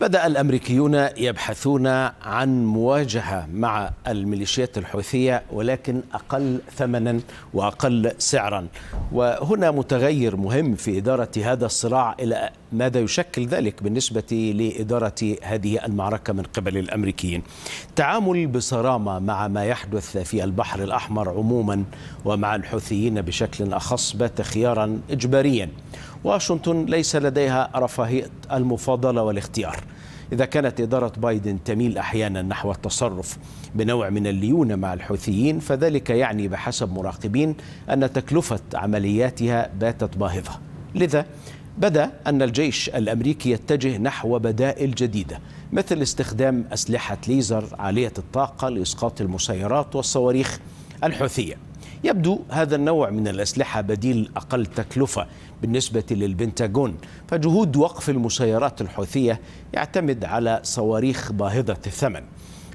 بدأ الأمريكيون يبحثون عن مواجهة مع الميليشيات الحوثية ولكن أقل ثمنا وأقل سعرا وهنا متغير مهم في إدارة هذا الصراع إلى ماذا يشكل ذلك بالنسبة لإدارة هذه المعركة من قبل الأمريكيين تعامل بصرامة مع ما يحدث في البحر الأحمر عموما ومع الحوثيين بشكل أخص بات خيارا إجباريا واشنطن ليس لديها رفاهية المفاضلة والاختيار إذا كانت إدارة بايدن تميل أحيانا نحو التصرف بنوع من الليونة مع الحوثيين فذلك يعني بحسب مراقبين أن تكلفة عملياتها باتت باهظة لذا بدا ان الجيش الامريكي يتجه نحو بدائل جديده مثل استخدام اسلحه ليزر عاليه الطاقه لاسقاط المسيرات والصواريخ الحوثيه يبدو هذا النوع من الأسلحة بديل أقل تكلفة بالنسبة للبنتاغون فجهود وقف المسيرات الحوثية يعتمد على صواريخ باهظة الثمن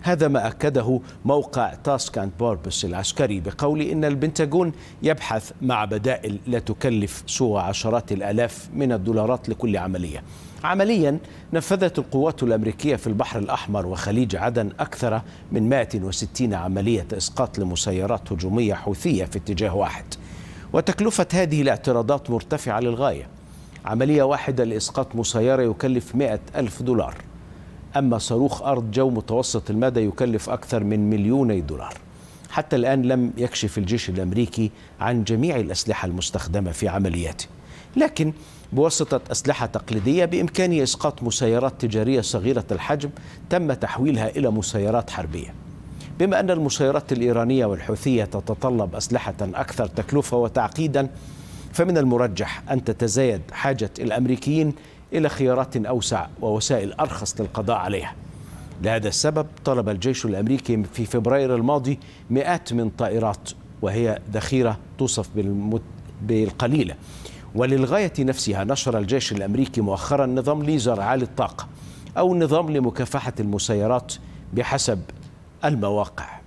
هذا ما أكده موقع تاسك أند بوربس العسكري بقول إن البنتاجون يبحث مع بدائل لا تكلف سوى عشرات الآلاف من الدولارات لكل عملية عمليا نفذت القوات الأمريكية في البحر الأحمر وخليج عدن أكثر من 160 عملية إسقاط لمسيرات هجومية حوثية في اتجاه واحد وتكلفة هذه الاعتراضات مرتفعة للغاية عملية واحدة لإسقاط مسيرة يكلف 100 ألف دولار أما صاروخ أرض جو متوسط المدى يكلف أكثر من مليوني دولار حتى الآن لم يكشف الجيش الأمريكي عن جميع الأسلحة المستخدمة في عملياته لكن بواسطة أسلحة تقليدية بإمكانه إسقاط مسيرات تجارية صغيرة الحجم تم تحويلها إلى مسيرات حربية بما أن المسيرات الإيرانية والحوثية تتطلب أسلحة أكثر تكلفة وتعقيدا فمن المرجح أن تتزايد حاجة الأمريكيين إلى خيارات أوسع ووسائل أرخص للقضاء عليها لهذا السبب طلب الجيش الأمريكي في فبراير الماضي مئات من طائرات وهي ذخيرة توصف بالمت... بالقليلة وللغاية نفسها نشر الجيش الأمريكي مؤخرا نظام ليزر عالي الطاقة أو نظام لمكافحة المسيرات بحسب المواقع